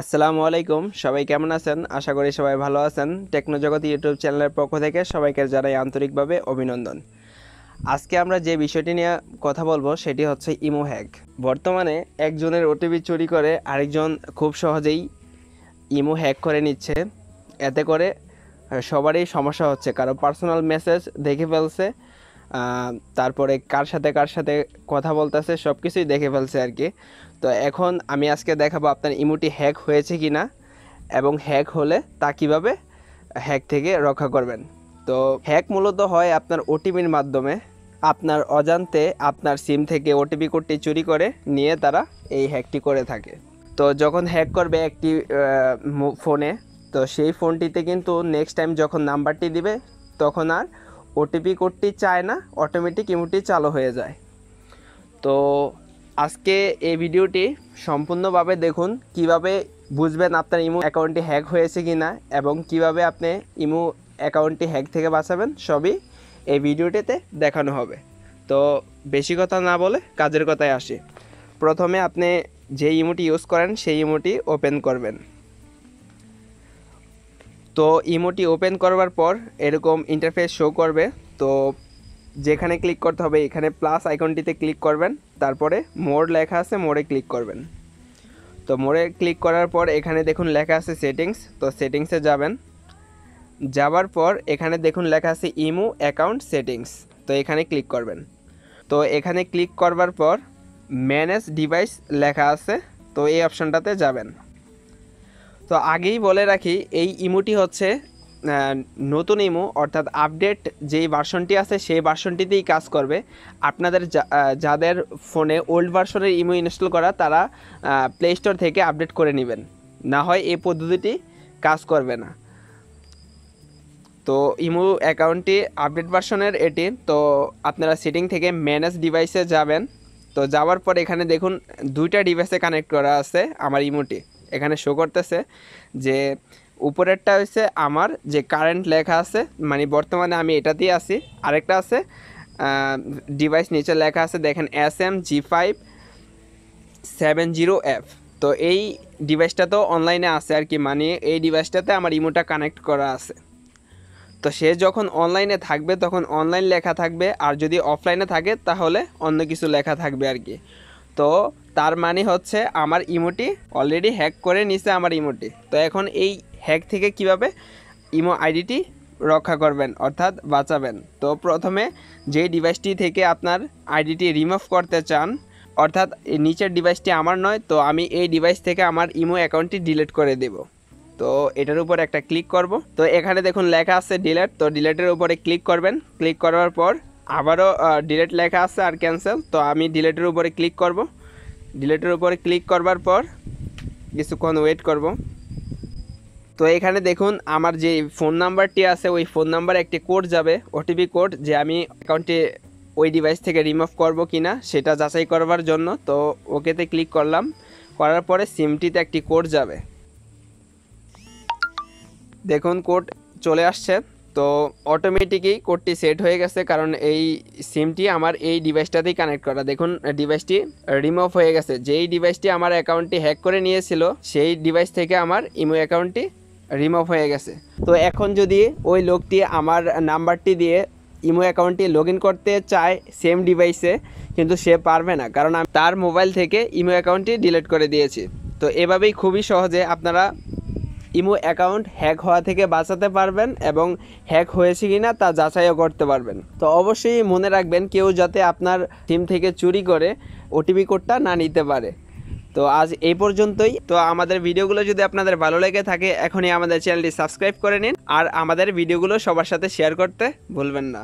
আসসালামু আলাইকুম সবাই কেমন আছেন আশা করি সবাই ভালো আছেন টেকনোজগত ইউটিউব চ্যানেলের পক্ষ থেকে সবাইকে জানাই আন্তরিকভাবে অভিনন্দন আজকে আমরা যে বিষয়টি নিয়ে কথা বলবো সেটি হচ্ছে ইমো হ্যাক বর্তমানে একজনের ওটিপি চুরি করে আরেকজন খুব সহজেই ইমো হ্যাক করে নিচ্ছে এতে করে সবারই সমস্যা হচ্ছে কারো পার্সোনাল মেসেজ দেখে ফেলছে তারপরে কার সাথে কার সাথে কথা বলতেছে সব কিছুই দেখে ফেলছে আর কি তো এখন আমি আজকে দেখাবো আপনার ইমোটি হ্যাক হয়েছে কি না এবং হ্যাক হলে তা কীভাবে হ্যাক থেকে রক্ষা করবেন তো হ্যাক মূলত হয় আপনার ওটিপির মাধ্যমে আপনার অজান্তে আপনার সিম থেকে ওটিপি কোডটি চুরি করে নিয়ে তারা এই হ্যাকটি করে থাকে তো যখন হ্যাক করবে একটি ফোনে তো সেই ফোনটিতে কিন্তু নেক্সট টাইম যখন নাম্বারটি দিবে তখন আর ওটিপি কোডটি চায় না অটোমেটিক ইমোটি চালু হয়ে যায় তো আজকে এই ভিডিওটি সম্পূর্ণভাবে দেখুন কিভাবে বুঝবেন আপনার ইমো অ্যাকাউন্টটি হ্যাক হয়েছে কি না এবং কিভাবে আপনি ইমো অ্যাকাউন্টটি হ্যাক থেকে বাঁচাবেন সবই এই ভিডিওটিতে দেখানো হবে তো বেশি কথা না বলে কাজের কথায় আসি প্রথমে আপনি যে ইমোটি ইউজ করেন সেই ইমোটি ওপেন করবেন তো ইমোটি ওপেন করবার পর এরকম ইন্টারফেস শো করবে তো যেখানে ক্লিক করতে হবে এখানে প্লাস আইকনটিতে ক্লিক করবেন তারপরে মোড় লেখা আছে মোড়ে ক্লিক করবেন তো মোড়ে ক্লিক করার পর এখানে দেখুন লেখা আছে সেটিংস তো সেটিংসে যাবেন যাবার পর এখানে দেখুন লেখা আছে ইমো অ্যাকাউন্ট সেটিংস তো এখানে ক্লিক করবেন তো এখানে ক্লিক করবার পর ম্যানেজ ডিভাইস লেখা আছে তো এই অপশানটাতে যাবেন তো আগেই বলে রাখি এই ইমোটি হচ্ছে নতুন ইমো অর্থাৎ আপডেট যেই ভার্সনটি আছে সেই ভার্সনটিতেই কাজ করবে আপনাদের যাদের ফোনে ওল্ড ভার্সনের ইমো ইনস্টল করা তারা প্লে স্টোর থেকে আপডেট করে নেবেন না হয় এই পদ্ধতিটি কাজ করবে না তো ইমো অ্যাকাউন্টটি আপডেট ভার্সনের এটি তো আপনারা সেটিং থেকে ম্যানেজ ডিভাইসে যাবেন তো যাওয়ার পর এখানে দেখুন দুইটা ডিভাইসে কানেক্ট করা আছে আমার ইমোটি এখানে শো করতেছে যে উপরেরটা হচ্ছে আমার যে কারেন্ট লেখা আছে মানে বর্তমানে আমি এটাতেই আছি আরেকটা আছে ডিভাইস নিচে লেখা আছে দেখেন S M G five seven zero F তো এই ডিভাইসটা তো অনলাইনে আছে আর কি মানে এই ডিভাইসটাতে আমার ইমোটা কানেক্ট করা আছে তো সে যখন অনলাইনে থাকবে তখন অনলাইন লেখা থাকবে আর যদি অফলাইনে থাকে তাহলে অন্য কিছু লেখা থাকবে আর কি তো তার মানে হচ্ছে আমার ইমোটি অলরেডি হ্যাক করে নিছে আমার ইমোটি তো এখন এই হ্যাক থেকে কিভাবে ইমো আইডিটি রক্ষা করবেন অর্থাৎ বাঁচাবেন তো প্রথমে যে ডিভাইসটি থেকে আপনার আইডিটি রিমুভ করতে চান অর্থাৎ নিচের ডিভাইসটি আমার নয় তো আমি এই ডিভাইস থেকে আমার ইমো অ্যাকাউন্টটি ডিলিট করে দেব তো এটার উপর একটা ক্লিক করব তো এখানে দেখুন লেখা আছে ডিলেট তো ডিলেটের উপরে ক্লিক করবেন ক্লিক করার পর আবারও ডিলেট লেখা আছে আর ক্যান্সেল তো আমি ডিলেটের উপরে ক্লিক করব ডিলেটের উপরে ক্লিক করবার পর কিছুক্ষণ ওয়েট করব তো এখানে দেখুন আমার যে ফোন নাম্বারটি আছে ওই ফোন নাম্বারে একটি কোড যাবে ওটিপি কোড যে আমি অ্যাকাউন্টে ওই ডিভাইস থেকে রিমুভ করব কি না সেটা যাচাই করবার জন্য তো ওকেতে ক্লিক করলাম করার পরে সিমটিতে একটি কোড যাবে দেখুন কোড চলে আসছে তো অটোমেটিকই কোডটি সেট হয়ে গেছে কারণ এই সিমটি আমার এই ডিভাইসটাতেই কানেক্ট করা দেখুন ডিভাইসটি রিমুভ হয়ে গেছে যেই ডিভাইসটি আমার অ্যাকাউন্টটি হ্যাক করে নিয়েছিল সেই ডিভাইস থেকে আমার ইমো অ্যাকাউন্টটি রিমুভ হয়ে গেছে তো এখন যদি ওই লোকটি আমার নাম্বারটি দিয়ে ইমো অ্যাকাউন্টটি লগ করতে চায় সেম ডিভাইসে কিন্তু সে পারবে না কারণ আমি তার মোবাইল থেকে ইমো অ্যাকাউন্টটি ডিলিট করে দিয়েছি তো এভাবেই খুবই সহজে আপনারা ইমো অ্যাকাউন্ট হ্যাক হওয়া থেকে বাঁচাতে পারবেন এবং হ্যাক হয়েছে কি না তা যাচাইও করতে পারবেন তো অবশ্যই মনে রাখবেন কেউ যাতে আপনার টিম থেকে চুরি করে ওটিপি কোডটা না নিতে পারে তো আজ এই পর্যন্তই তো আমাদের ভিডিওগুলো যদি আপনাদের ভালো লেগে থাকে এখনই আমাদের চ্যানেলটি সাবস্ক্রাইব করে নিন আর আমাদের ভিডিওগুলো সবার সাথে শেয়ার করতে ভুলবেন না